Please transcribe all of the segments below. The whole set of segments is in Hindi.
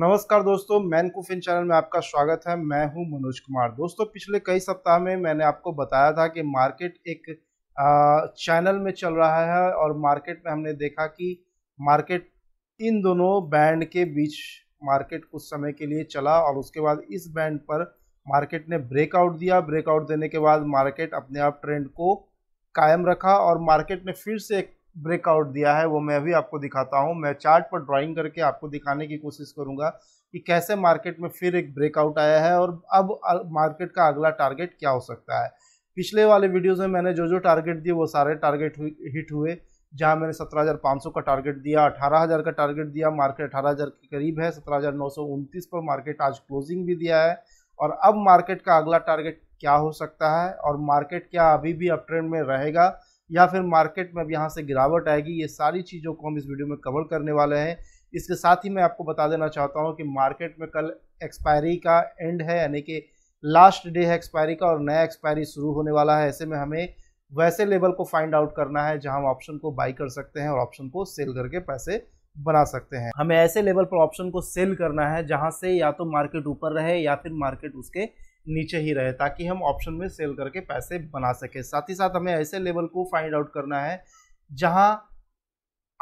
नमस्कार दोस्तों मैन कुफिन चैनल में आपका स्वागत है मैं हूं मनोज कुमार दोस्तों पिछले कई सप्ताह में मैंने आपको बताया था कि मार्केट एक चैनल में चल रहा है और मार्केट में हमने देखा कि मार्केट इन दोनों बैंड के बीच मार्केट कुछ समय के लिए चला और उसके बाद इस बैंड पर मार्केट ने ब्रेकआउट दिया ब्रेकआउट देने के बाद मार्केट अपने आप ट्रेंड को कायम रखा और मार्केट ने फिर से एक ब्रेकआउट दिया है वो मैं अभी आपको दिखाता हूँ मैं चार्ट पर ड्राइंग करके आपको दिखाने की कोशिश करूँगा कि कैसे मार्केट में फिर एक ब्रेकआउट आया है और अब मार्केट का अगला टारगेट क्या हो सकता है पिछले वाले वीडियोज़ में मैंने जो जो टारगेट दिए वो सारे टारगेट हिट हुए जहाँ मैंने 17,500 का टारगेट दिया 18,000 का टारगेट दिया मार्केट 18,000 के करीब है 17,929 पर मार्केट आज क्लोजिंग भी दिया है और अब मार्केट का अगला टारगेट क्या हो सकता है और मार्केट क्या अभी भी अप ट्रेंड में रहेगा या फिर मार्केट में अब यहाँ से गिरावट आएगी ये सारी चीज़ों को हम इस वीडियो में कवर करने वाले हैं इसके साथ ही मैं आपको बता देना चाहता हूँ कि मार्केट में कल एक्सपायरी का एंड है यानी कि लास्ट डे है एक्सपायरी का और नया एक्सपायरी शुरू होने वाला है ऐसे में हमें वैसे लेवल को फाइंड आउट करना है जहां हम ऑप्शन को बाई कर सकते हैं और ऑप्शन को सेल करके पैसे बना सकते हैं हमें ऐसे लेवल पर ऑप्शन को सेल करना है जहां से या तो मार्केट ऊपर रहे या फिर मार्केट उसके नीचे ही रहे ताकि हम ऑप्शन में सेल करके पैसे बना सकें साथ ही साथ हमें ऐसे लेवल को फाइंड आउट करना है जहां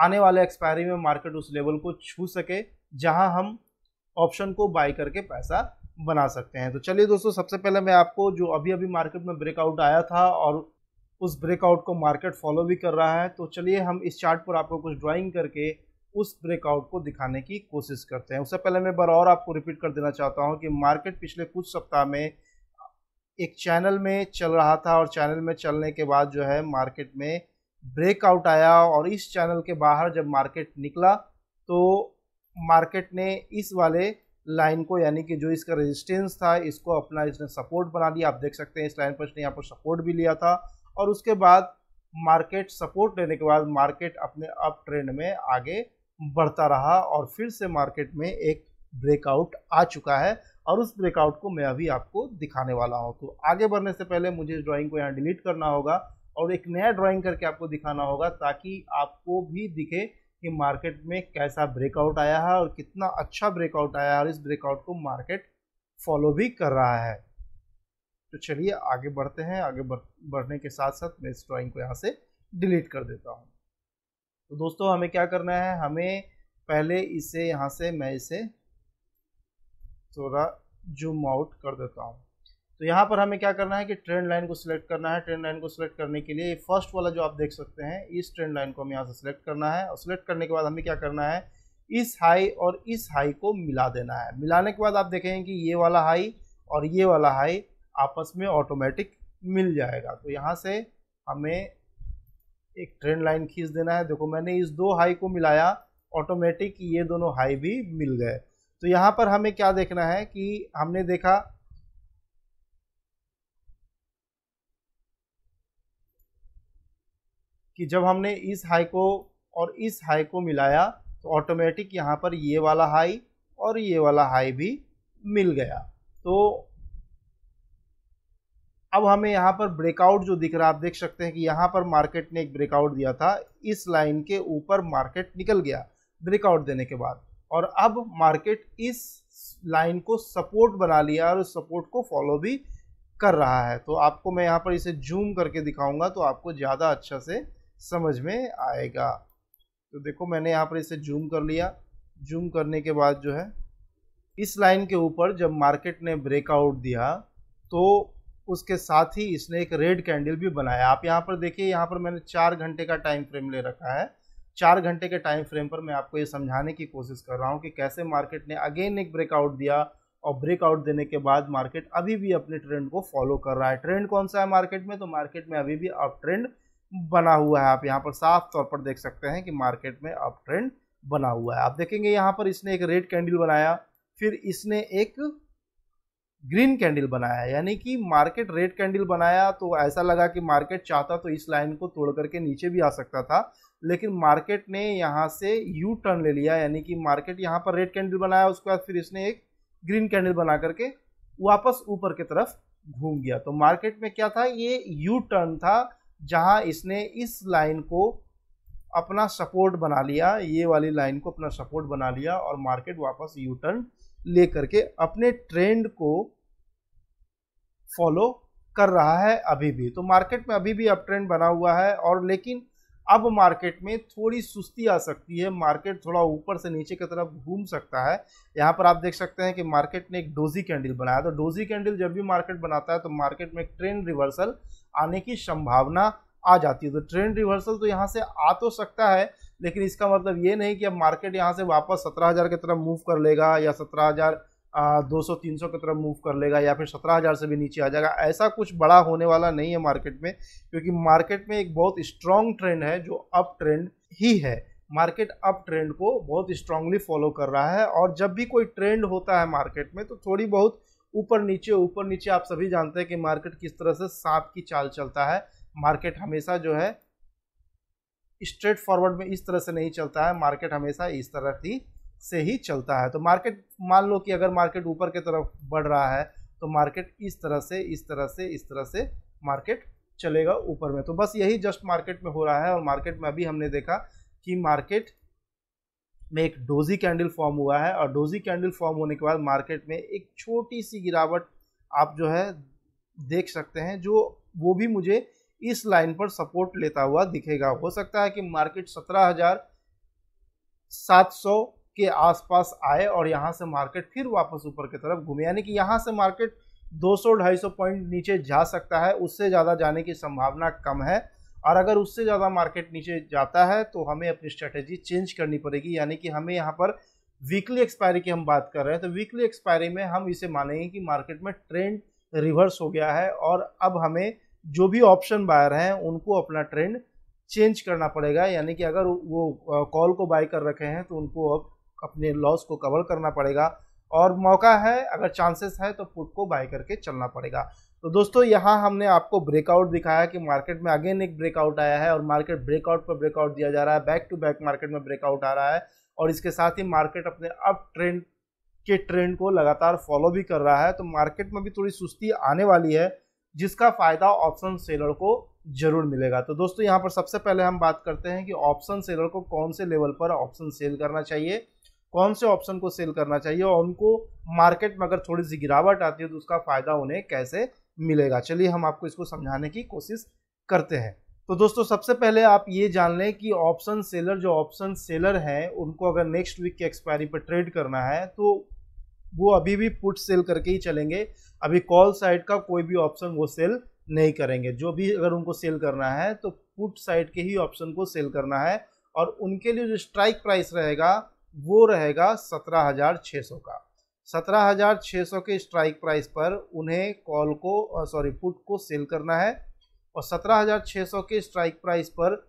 आने वाले एक्सपायरी में मार्केट उस लेवल को छू सके जहां हम ऑप्शन को बाय करके पैसा बना सकते हैं तो चलिए दोस्तों सबसे पहले मैं आपको जो अभी अभी मार्केट में ब्रेकआउट आया था और उस ब्रेकआउट को मार्केट फॉलो भी कर रहा है तो चलिए हम इस चार्ट पर आपको कुछ ड्राइंग करके उस ब्रेकआउट को दिखाने की कोशिश करते हैं उससे पहले मैं बार और आपको रिपीट कर देना चाहता हूँ कि मार्केट पिछले कुछ सप्ताह में एक चैनल में चल रहा था और चैनल में चलने के बाद जो है मार्केट में ब्रेकआउट आया और इस चैनल के बाहर जब मार्केट निकला तो मार्केट ने इस वाले लाइन को यानी कि जो इसका रेजिस्टेंस था इसको अपना इसने सपोर्ट बना लिया आप देख सकते हैं इस लाइन पर इसने यहाँ पर सपोर्ट भी लिया था और उसके बाद मार्केट सपोर्ट लेने के बाद मार्केट अपने अप ट्रेंड में आगे बढ़ता रहा और फिर से मार्केट में एक ब्रेकआउट आ चुका है और उस ब्रेकआउट को मैं अभी आपको दिखाने वाला हूँ तो आगे बढ़ने से पहले मुझे इस ड्राइंग को यहाँ डिलीट करना होगा और एक नया ड्राइंग करके आपको दिखाना होगा ताकि आपको भी दिखे कि मार्केट में कैसा ब्रेकआउट आया है और कितना अच्छा ब्रेकआउट आया है और इस ब्रेकआउट को मार्केट फॉलो भी कर रहा है तो चलिए आगे बढ़ते हैं आगे बढ़ने के साथ साथ मैं इस ड्राॅइंग को यहाँ से डिलीट कर देता हूँ तो दोस्तों हमें क्या करना है हमें पहले इसे यहाँ से मैं इसे थोड़ा जूम आउट कर देता हूँ तो यहाँ पर हमें क्या करना है कि ट्रेंड लाइन को सिलेक्ट करना है ट्रेंड लाइन को सिलेक्ट करने के लिए फर्स्ट वाला जो आप देख सकते हैं इस ट्रेंड लाइन को हमें यहाँ से सिलेक्ट करना है और सिलेक्ट करने के बाद हमें क्या करना है इस हाई और इस हाई को मिला देना है मिलाने के बाद आप देखेंगे कि ये वाला हाई और ये वाला हाई आपस में ऑटोमेटिक मिल जाएगा तो यहाँ से हमें एक ट्रेंड लाइन खींच देना है देखो मैंने इस दो हाई को मिलाया ऑटोमेटिक ये दोनों हाई भी मिल गए तो यहाँ पर हमें क्या देखना है कि हमने देखा कि जब हमने इस हाई को और इस हाई को मिलाया तो ऑटोमेटिक यहाँ पर ये वाला हाई और ये वाला हाई भी मिल गया तो अब हमें यहाँ पर ब्रेकआउट जो दिख रहा है आप देख सकते हैं कि यहाँ पर मार्केट ने एक ब्रेकआउट दिया था इस लाइन के ऊपर मार्केट निकल गया ब्रेकआउट देने के बाद और अब मार्केट इस लाइन को सपोर्ट बना लिया और उस सपोर्ट को फॉलो भी कर रहा है तो आपको मैं यहाँ पर इसे जूम करके दिखाऊंगा तो आपको ज़्यादा अच्छा से समझ में आएगा तो देखो मैंने यहाँ पर इसे जूम कर लिया जूम करने के बाद जो है इस लाइन के ऊपर जब मार्केट ने ब्रेकआउट दिया तो उसके साथ ही इसने एक रेड कैंडल भी बनाया आप यहाँ पर देखिए यहाँ पर मैंने चार घंटे का टाइम फ्रेम ले रखा है चार घंटे के टाइम फ्रेम पर मैं आपको ये समझाने की कोशिश कर रहा हूँ कि कैसे मार्केट ने अगेन एक ब्रेकआउट दिया और ब्रेकआउट देने के बाद मार्केट अभी भी अपने ट्रेंड को फॉलो कर रहा है ट्रेंड कौन सा है मार्केट में तो मार्केट में अभी भी अप ट्रेंड बना हुआ है आप यहाँ पर साफ तौर पर देख सकते हैं कि मार्केट में अप ट्रेंड बना हुआ है आप देखेंगे यहाँ पर इसने एक रेड कैंडल बनाया फिर इसने एक ग्रीन कैंडल बनाया यानी कि मार्केट रेड कैंडल बनाया तो ऐसा लगा कि मार्केट चाहता तो इस लाइन को तोड़ करके नीचे भी आ सकता था लेकिन मार्केट ने यहाँ से यू टर्न ले लिया यानी कि मार्केट यहाँ पर रेड कैंडल बनाया उसके बाद फिर इसने एक ग्रीन कैंडल बना करके वापस ऊपर की तरफ घूम गया तो मार्केट में क्या था ये यू टर्न था जहाँ इसने इस लाइन को अपना सपोर्ट बना लिया ये वाली लाइन को अपना सपोर्ट बना लिया और मार्केट वापस यू टर्न लेकर के अपने ट्रेंड को फॉलो कर रहा है अभी भी तो मार्केट में अभी भी अप ट्रेंड बना हुआ है और लेकिन अब मार्केट में थोड़ी सुस्ती आ सकती है मार्केट थोड़ा ऊपर से नीचे की तरफ घूम सकता है यहाँ पर आप देख सकते हैं कि मार्केट ने एक डोजी कैंडल बनाया तो डोजी कैंडल जब भी मार्केट बनाता है तो मार्केट में एक ट्रेंड रिवर्सल आने की संभावना आ जाती है तो ट्रेंड रिवर्सल तो यहाँ से आ तो सकता है लेकिन इसका मतलब ये नहीं कि अब मार्केट यहाँ से वापस सत्रह हज़ार की तरफ मूव कर लेगा या सत्रह हज़ार दो सौ तीन सौ की तरफ मूव कर लेगा या फिर सत्रह हज़ार से भी नीचे आ जाएगा ऐसा कुछ बड़ा होने वाला नहीं है मार्केट में क्योंकि मार्केट में एक बहुत स्ट्रॉन्ग ट्रेंड है जो अप ट्रेंड ही है मार्केट अप ट्रेंड को बहुत स्ट्रांगली फॉलो कर रहा है और जब भी कोई ट्रेंड होता है मार्केट में तो थोड़ी बहुत ऊपर नीचे ऊपर नीचे आप सभी जानते हैं कि मार्केट किस तरह से सांप की चाल चलता है मार्केट हमेशा जो है स्ट्रेट फॉरवर्ड में इस तरह से नहीं चलता है मार्केट हमेशा इस तरह ही से ही चलता है तो मार्केट मान लो कि अगर मार्केट ऊपर की तरफ बढ़ रहा है तो मार्केट इस तरह से इस तरह से इस तरह से मार्केट चलेगा ऊपर में तो बस यही जस्ट मार्केट में हो रहा है और मार्केट में अभी हमने देखा कि मार्केट में एक डोजी कैंडल फॉर्म हुआ है और डोजी कैंडल फॉर्म होने के बाद मार्केट में एक छोटी सी गिरावट आप जो है देख सकते हैं जो वो भी मुझे इस लाइन पर सपोर्ट लेता हुआ दिखेगा हो सकता है कि मार्केट सत्रह हजार सात सौ के आसपास आए और यहाँ से मार्केट फिर वापस ऊपर की तरफ घूमे यानी कि यहाँ से मार्केट 200-250 पॉइंट नीचे जा सकता है उससे ज़्यादा जाने की संभावना कम है और अगर उससे ज़्यादा मार्केट नीचे जाता है तो हमें अपनी स्ट्रेटेजी चेंज करनी पड़ेगी यानी कि हमें यहाँ पर वीकली एक्सपायरी की हम बात कर रहे हैं तो वीकली एक्सपायरी में हम इसे मानेंगे कि मार्केट में ट्रेंड रिवर्स हो गया है और अब हमें जो भी ऑप्शन बायर हैं उनको अपना ट्रेंड चेंज करना पड़ेगा यानी कि अगर वो कॉल को बाय कर रखे हैं तो उनको अब अपने लॉस को कवर करना पड़ेगा और मौका है अगर चांसेस है तो पुट को बाय करके चलना पड़ेगा तो दोस्तों यहाँ हमने आपको ब्रेकआउट दिखाया कि मार्केट में अगेन एक ब्रेकआउट आया है और मार्केट ब्रेकआउट पर ब्रेकआउट दिया जा रहा है बैक टू बैक मार्केट में ब्रेकआउट आ रहा है और इसके साथ ही मार्केट अपने अप ट्रेंड के ट्रेंड को लगातार फॉलो भी कर रहा है तो मार्केट में भी थोड़ी सुस्ती आने वाली है जिसका फ़ायदा ऑप्शन सेलर को जरूर मिलेगा तो दोस्तों यहाँ पर सबसे पहले हम बात करते हैं कि ऑप्शन सेलर को कौन से लेवल पर ऑप्शन सेल करना चाहिए कौन से ऑप्शन को सेल करना चाहिए और उनको मार्केट में अगर थोड़ी सी गिरावट आती है तो उसका फ़ायदा उन्हें कैसे मिलेगा चलिए हम आपको इसको समझाने की कोशिश करते हैं तो दोस्तों सबसे पहले आप ये जान लें कि ऑप्शन सेलर जो ऑप्शन सेलर हैं उनको अगर नेक्स्ट वीक की एक्सपायरी पर ट्रेड करना है तो वो अभी भी पुट सेल करके ही चलेंगे अभी कॉल साइड का कोई भी ऑप्शन वो सेल नहीं करेंगे जो भी अगर उनको सेल करना है तो पुट साइड के ही ऑप्शन को सेल करना है और उनके लिए जो स्ट्राइक प्राइस रहेगा वो रहेगा सत्रह हज़ार छः सौ का सत्रह हज़ार छः सौ के स्ट्राइक प्राइस पर उन्हें कॉल को सॉरी पुट को सेल करना है और सत्रह हज़ार छः सौ के स्ट्राइक प्राइस पर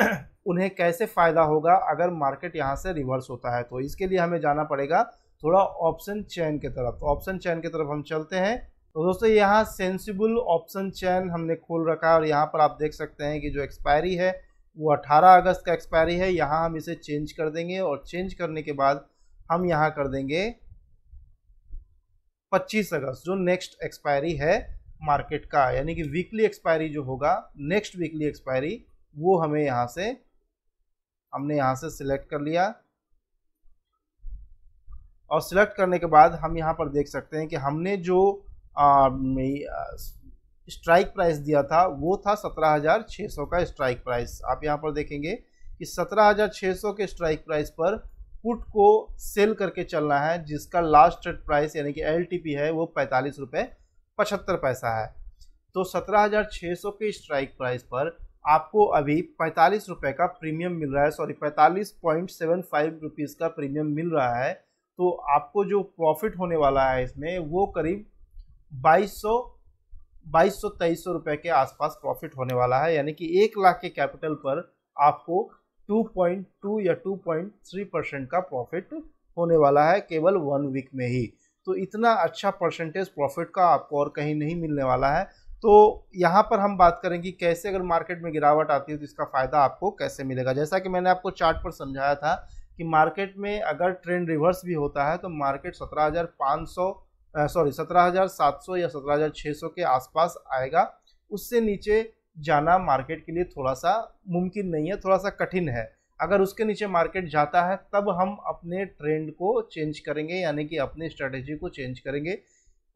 उन्हें कैसे फ़ायदा होगा अगर मार्केट यहाँ से रिवर्स होता है तो इसके लिए हमें जाना पड़ेगा थोड़ा ऑप्शन चैन के तरफ तो ऑप्शन चैन की तरफ हम चलते हैं तो दोस्तों यहाँ सेंसिबल ऑप्शन चैन हमने खोल रखा है और यहाँ पर आप देख सकते हैं कि जो एक्सपायरी है वो 18 अगस्त का एक्सपायरी है यहाँ हम इसे चेंज कर देंगे और चेंज करने के बाद हम यहाँ कर देंगे 25 अगस्त जो नेक्स्ट एक्सपायरी है मार्केट का यानी कि वीकली एक्सपायरी जो होगा नेक्स्ट वीकली एक्सपायरी वो हमें यहाँ से हमने यहाँ से सिलेक्ट कर लिया और सिलेक्ट करने के बाद हम यहाँ पर देख सकते हैं कि हमने जो स्ट्राइक प्राइस दिया था वो था सत्रह हज़ार छः सौ का स्ट्राइक प्राइस आप यहाँ पर देखेंगे कि सत्रह हज़ार छः सौ के स्ट्राइक प्राइस पर पुट को सेल करके चलना है जिसका लास्ट ट्रेड प्राइस यानी कि एल है वो पैंतालीस रुपये पचहत्तर पैसा है तो सत्रह हज़ार छः सौ के स्ट्राइक प्राइस पर आपको अभी पैंतालीस रुपये का प्रीमियम मिल रहा है सॉरी पैंतालीस पॉइंट सेवन फाइव रुपीज़ का प्रीमियम मिल रहा है तो आपको जो प्रॉफिट होने वाला है इसमें वो करीब बाईस सौ बाईस सौ तेईस सौ रुपये के आसपास प्रॉफिट होने वाला है यानी कि एक लाख के कैपिटल पर आपको 2.2 या 2.3 परसेंट का प्रॉफिट होने वाला है केवल वन वीक में ही तो इतना अच्छा परसेंटेज प्रॉफिट का आपको और कहीं नहीं मिलने वाला है तो यहाँ पर हम बात करेंगे कैसे अगर मार्केट में गिरावट आती है तो इसका फ़ायदा आपको कैसे मिलेगा जैसा कि मैंने आपको चार्ट पर समझाया था कि मार्केट में अगर ट्रेंड रिवर्स भी होता है तो मार्केट 17,500 सॉरी 17,700 या 17,600 के आसपास आएगा उससे नीचे जाना मार्केट के लिए थोड़ा सा मुमकिन नहीं है थोड़ा सा कठिन है अगर उसके नीचे मार्केट जाता है तब हम अपने ट्रेंड को चेंज करेंगे यानी कि अपनी स्ट्रेटेजी को चेंज करेंगे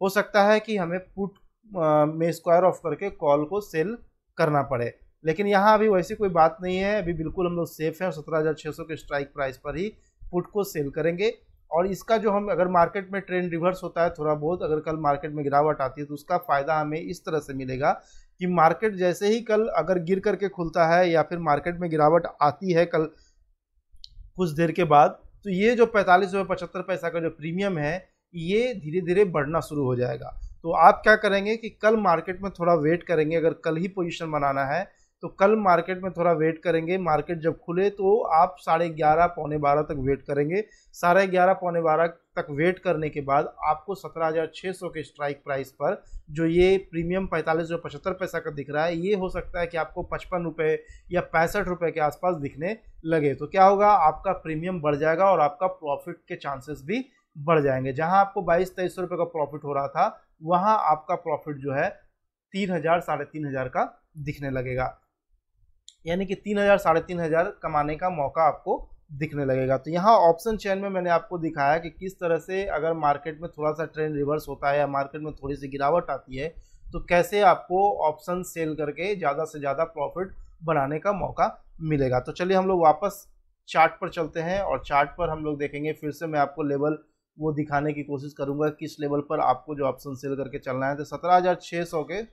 हो सकता है कि हमें पुट में स्क्वायर ऑफ करके कॉल को सेल करना पड़े लेकिन यहाँ अभी वैसी कोई बात नहीं है अभी बिल्कुल हम लोग सेफ हैं और सत्रह हज़ार छः सौ के स्ट्राइक प्राइस पर ही पुट को सेल करेंगे और इसका जो हम अगर मार्केट में ट्रेंड रिवर्स होता है थोड़ा बहुत अगर कल मार्केट में गिरावट आती है तो उसका फ़ायदा हमें इस तरह से मिलेगा कि मार्केट जैसे ही कल अगर गिर करके खुलता है या फिर मार्केट में गिरावट आती है कल कुछ देर के बाद तो ये जो पैंतालीस रुपये पचहत्तर पैसा का जो प्रीमियम है ये धीरे धीरे बढ़ना शुरू हो जाएगा तो आप क्या करेंगे कि कल मार्केट में थोड़ा वेट करेंगे अगर कल ही पोजीशन बनाना है तो कल मार्केट में थोड़ा वेट करेंगे मार्केट जब खुले तो आप साढ़े ग्यारह पौने बारह तक वेट करेंगे साढ़े ग्यारह पौने बारह तक वेट करने के बाद आपको सत्रह हज़ार छः सौ के स्ट्राइक प्राइस पर जो ये प्रीमियम पैंतालीस रुपये पचहत्तर पैसा का दिख रहा है ये हो सकता है कि आपको पचपन रुपये या पैंसठ रुपये के आसपास दिखने लगे तो क्या होगा आपका प्रीमियम बढ़ जाएगा और आपका प्रॉफिट के चांसेस भी बढ़ जाएंगे जहां आपको बाईस तेईस सौ रुपये का प्रॉफिट हो रहा था वहां आपका प्रॉफिट जो है तीन हज़ार साढ़े तीन हज़ार का दिखने लगेगा यानी कि तीन हज़ार साढ़े तीन हज़ार कमाने का मौका आपको दिखने लगेगा तो यहाँ ऑप्शन चैन में मैंने आपको दिखाया कि किस तरह से अगर मार्केट में थोड़ा सा ट्रेंड रिवर्स होता है या मार्केट में थोड़ी सी गिरावट आती है तो कैसे आपको ऑप्शन सेल करके ज़्यादा से ज़्यादा प्रॉफिट बनाने का मौका मिलेगा तो चलिए हम लोग वापस चार्ट पर चलते हैं और चार्ट पर हम लोग देखेंगे फिर से मैं आपको लेवल वो दिखाने की कोशिश करूँगा किस लेवल पर आपको जो ऑप्शन सेल करके चलना है तो सत्रह के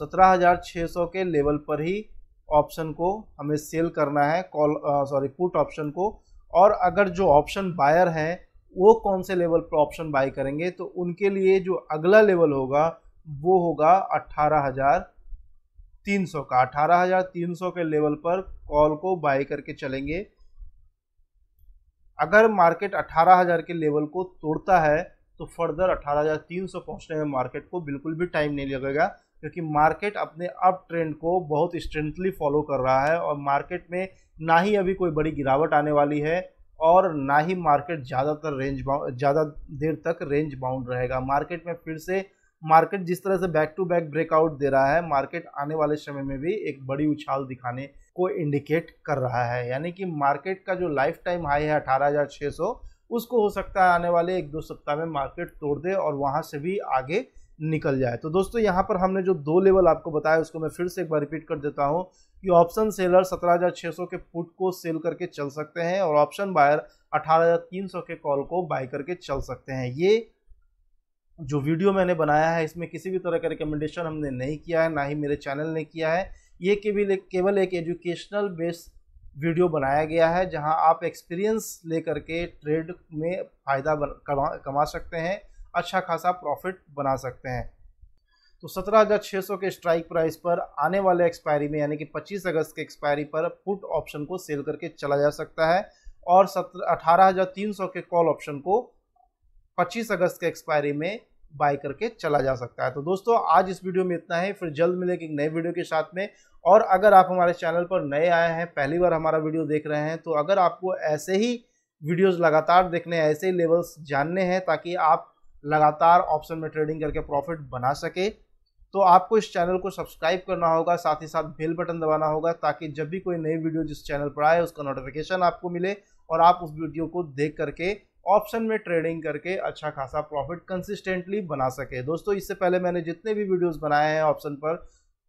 सत्रह के लेवल पर ही ऑप्शन को हमें सेल करना है कॉल सॉरी पुट ऑप्शन को और अगर जो ऑप्शन बायर हैं वो कौन से लेवल पर ऑप्शन बाय करेंगे तो उनके लिए जो अगला लेवल होगा वो होगा अट्ठारह हज़ार तीन सौ का अट्ठारह हज़ार तीन सौ के लेवल पर कॉल को बाय करके चलेंगे अगर मार्केट अट्ठारह हज़ार के लेवल को तोड़ता है तो फर्दर अट्ठारह हज़ार तीन सौ पहुँचने में मार्केट को बिल्कुल भी टाइम नहीं लगेगा क्योंकि मार्केट अपने अप ट्रेंड को बहुत स्ट्रेंथली फॉलो कर रहा है और मार्केट में ना ही अभी कोई बड़ी गिरावट आने वाली है और ना ही मार्केट ज़्यादातर रेंज बाउंड ज़्यादा देर तक रेंज बाउंड रहेगा मार्केट में फिर से मार्केट जिस तरह से बैक टू बैक ब्रेकआउट दे रहा है मार्केट आने वाले समय में भी एक बड़ी उछाल दिखाने को इंडिकेट कर रहा है यानी कि मार्केट का जो लाइफ टाइम हाई है अठारह उसको हो सकता है आने वाले एक दो सप्ताह में मार्केट तोड़ दे और वहाँ से भी आगे निकल जाए तो दोस्तों यहाँ पर हमने जो दो लेवल आपको बताया उसको मैं फिर से एक बार रिपीट कर देता हूँ कि ऑप्शन सेलर 17,600 के पुट को सेल करके चल सकते हैं और ऑप्शन बायर 18,300 के कॉल को बाय करके चल सकते हैं ये जो वीडियो मैंने बनाया है इसमें किसी भी तरह का रिकमेंडेशन हमने नहीं किया है ना ही मेरे चैनल ने किया है ये केवल एक केवल एक एजुकेशनल बेस्ड वीडियो बनाया गया है जहां आप एक्सपीरियंस ले करके ट्रेड में फ़ायदा कमा, कमा सकते हैं अच्छा खासा प्रॉफिट बना सकते हैं तो सत्रह हज़ार छः सौ के स्ट्राइक प्राइस पर आने वाले एक्सपायरी में यानी कि पच्चीस अगस्त के एक्सपायरी पर पुट ऑप्शन को सेल करके चला जा सकता है और सत्र अठारह हज़ार तीन सौ के कॉल ऑप्शन को पच्चीस अगस्त के एक्सपायरी में बाय करके चला जा सकता है तो दोस्तों आज इस वीडियो में इतना है फिर जल्द मिलेगी एक नए वीडियो के साथ में और अगर आप हमारे चैनल पर नए आए हैं पहली बार हमारा वीडियो देख रहे हैं तो अगर आपको ऐसे ही वीडियोज़ लगातार देखने ऐसे ही लेवल्स जानने हैं ताकि आप लगातार ऑप्शन में ट्रेडिंग करके प्रॉफिट बना सके तो आपको इस चैनल को सब्सक्राइब करना होगा साथ ही साथ बेल बटन दबाना होगा ताकि जब भी कोई नई वीडियो जिस चैनल पर आए उसका नोटिफिकेशन आपको मिले और आप उस वीडियो को देख करके ऑप्शन में ट्रेडिंग करके अच्छा खासा प्रॉफिट कंसिस्टेंटली बना सके दोस्तों इससे पहले मैंने जितने भी वीडियोस बनाए हैं ऑप्शन पर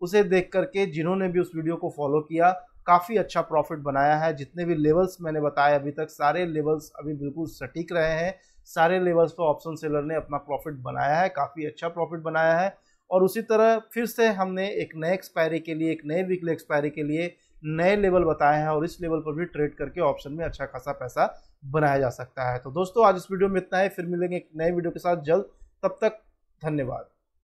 उसे देख करके जिन्होंने भी उस वीडियो को फॉलो किया काफ़ी अच्छा प्रॉफिट बनाया है जितने भी लेवल्स मैंने बताए अभी तक सारे लेवल्स अभी बिल्कुल सटीक रहे हैं सारे लेवल्स पर ऑप्शन सेलर ने अपना प्रॉफिट बनाया है काफ़ी अच्छा प्रॉफिट बनाया है और उसी तरह फिर से हमने एक नए एक्सपायरी के लिए एक नए वीकली एक्सपायरी के लिए नए लेवल बताए हैं और इस लेवल पर भी ट्रेड करके ऑप्शन में अच्छा खासा पैसा बनाया जा सकता है तो दोस्तों आज इस वीडियो में इतना है फिर मिलेंगे एक नए वीडियो के साथ जल्द तब तक धन्यवाद